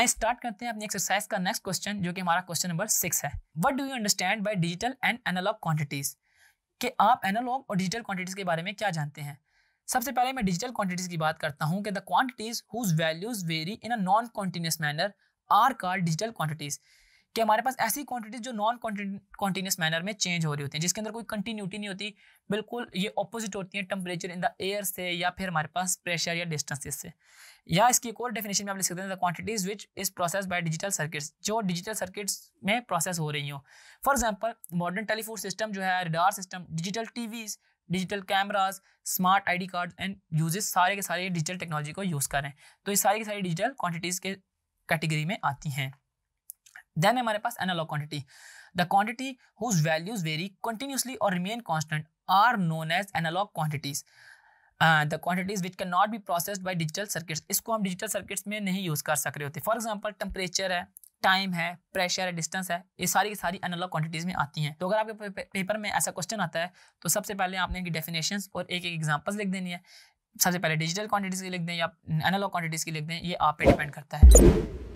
आए स्टार्ट करते हैं अपनी एक्सरसाइज का नेक्स्ट क्वेश्चन जो कि हमारा क्वेश्चन नंबर सिक्स है what do you understand by digital and analog quantities कि आप एनालॉग और डिजिटल क्वान्टिटीज के बारे में क्या जानते हैं सबसे पहले मैं डिजिटल क्वान्टिटीज की बात करता हूँ कि the quantities whose values vary in a non continuous manner are called digital quantities कि हमारे पास ऐसी क्वांटिटीज जो नॉन कॉन्टीन्यूस मैनर में चेंज हो रही होती हैं जिसके अंदर कोई कंटिन्यूटी नहीं होती बिल्कुल ये ऑपोजिट होती हैं टेम्परेचर इन द एयर से या फिर हमारे पास प्रेशर या डिस्टेंसेस से या इसकी एक और डेफिनेशन में आप लिख सकते हैं the quantities which is process by digital circuits जो डिजिटल सर्किट्स में प्रोसेस हो रही हो for example modern telephone system जो है radar system digital TVs digital cameras smart ID card and uses सारे के सारे डिजिटल टेक्नोलॉजी को यूज़ करें तो ये सारी की सारी डिजिटल क्वांटिटीज़ के कैटेगरी में आती हैं देन हमारे पास analog quantity the quantity whose values vary continuously और remain constant are known as analog quantities the quantities which can not be processed by digital circuits इसको हम डिजिटल सर्किट्स में नहीं यूज़ कर सक रहे होते फॉर एग्जाम्पल टेम्परेचर है टाइम है प्रेशर है डिस्टेंस है ये सारी की सारी अनलॉग क्वांटिटीज़ में आती हैं तो अगर आपके पेपर में ऐसा क्वेश्चन आता है तो सबसे पहले आपने इनकी डेफिनेशंस और एक एक एग्जांपल्स लिख देनी है सबसे पहले डिजिटल क्वांटिटीज़ की लिख दें या अनलॉग क्वांटिटीज़ की लिख दें ये आप पे डिपेंड करता है